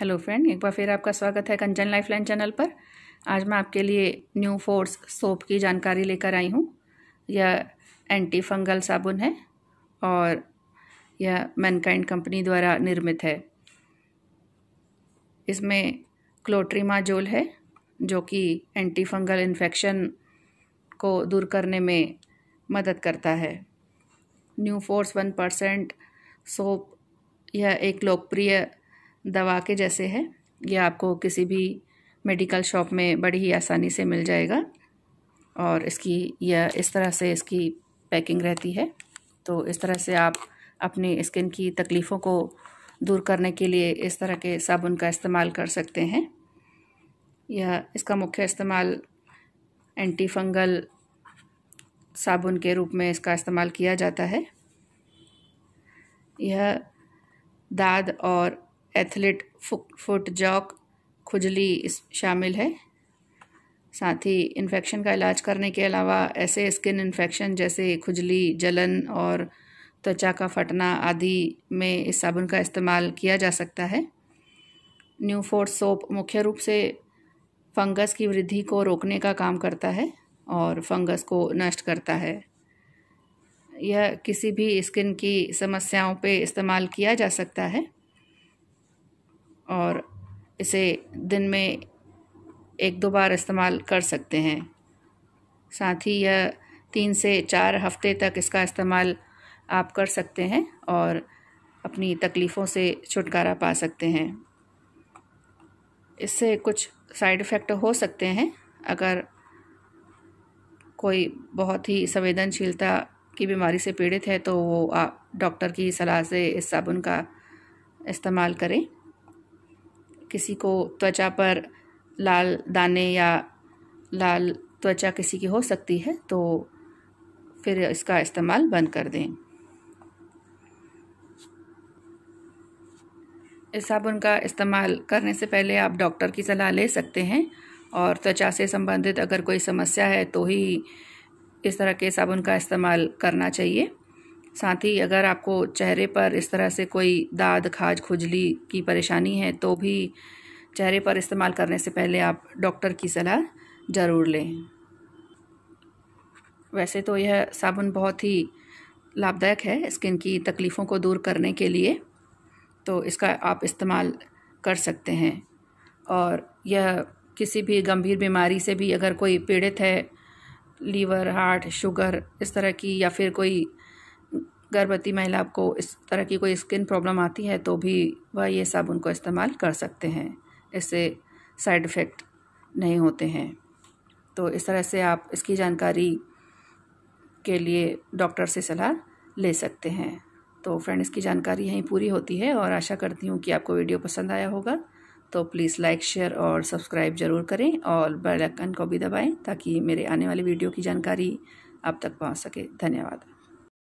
hello friend एक बार फिर आपका स्वागत है कंचन लाइफलाइन चैनल पर आज मैं आपके लिए न्यू फोर्स सोप की जानकारी लेकर आई हूँ यह एंटी फंगल साबुन है और यह मैनकाइंड कंपनी द्वारा निर्मित है इसमें क्लोट्रीमाजोल है जो कि एंटी फंगल इन्फेक्शन को दूर करने में मदद करता है new force one percent soap यह एक लोकप्रिय दवा के जैसे है यह आपको किसी भी मेडिकल शॉप में बड़ी ही आसानी से मिल जाएगा और इसकी यह इस तरह से इसकी पैकिंग रहती है तो इस तरह से आप अपनी स्किन की तकलीफ़ों को दूर करने के लिए इस तरह के साबुन का इस्तेमाल कर सकते हैं यह इसका मुख्य इस्तेमाल एंटी फंगल साबुन के रूप में इसका इस्तेमाल किया जाता है यह दाद और एथलीट फुट जॉक खुजली इस शामिल है साथ ही इन्फेक्शन का इलाज करने के अलावा ऐसे स्किन इन्फेक्शन जैसे खुजली जलन और त्वचा का फटना आदि में इस साबुन का इस्तेमाल किया जा सकता है न्यू फोर्ट सोप मुख्य रूप से फंगस की वृद्धि को रोकने का काम करता है और फंगस को नष्ट करता है यह किसी भी स्किन की समस्याओं पे इस्तेमाल किया जा सकता है और इसे दिन में एक दो बार इस्तेमाल कर सकते हैं साथ ही यह तीन से चार हफ्ते तक इसका इस्तेमाल आप कर सकते हैं और अपनी तकलीफ़ों से छुटकारा पा सकते हैं इससे कुछ साइड इफ़ेक्ट हो सकते हैं अगर कोई बहुत ही संवेदनशीलता की बीमारी से पीड़ित है तो वो आप डॉक्टर की सलाह से इस साबुन का इस्तेमाल करें किसी को त्वचा पर लाल दाने या लाल त्वचा किसी की हो सकती है तो फिर इसका इस्तेमाल बंद कर दें इस साबुन का इस्तेमाल करने से पहले आप डॉक्टर की सलाह ले सकते हैं और त्वचा से संबंधित अगर कोई समस्या है तो ही इस तरह के साबुन का इस्तेमाल करना चाहिए साथ ही अगर आपको चेहरे पर इस तरह से कोई दाद खाज खुजली की परेशानी है तो भी चेहरे पर इस्तेमाल करने से पहले आप डॉक्टर की सलाह ज़रूर लें वैसे तो यह साबुन बहुत ही लाभदायक है स्किन की तकलीफ़ों को दूर करने के लिए तो इसका आप इस्तेमाल कर सकते हैं और यह किसी भी गंभीर बीमारी से भी अगर कोई पीड़ित है लीवर हार्ट शुगर इस तरह की या फिर कोई गर्भवती महिला को इस तरह की कोई स्किन प्रॉब्लम आती है तो भी वह ये साबुन को इस्तेमाल कर सकते हैं इससे साइड इफ़ेक्ट नहीं होते हैं तो इस तरह से आप इसकी जानकारी के लिए डॉक्टर से सलाह ले सकते हैं तो फ्रेंड इसकी जानकारी यहीं पूरी होती है और आशा करती हूँ कि आपको वीडियो पसंद आया होगा तो प्लीज़ लाइक शेयर और सब्सक्राइब ज़रूर करें और बेल आइकन को भी दबाएं ताकि मेरे आने वाले वीडियो की जानकारी आप तक पहुँच सके धन्यवाद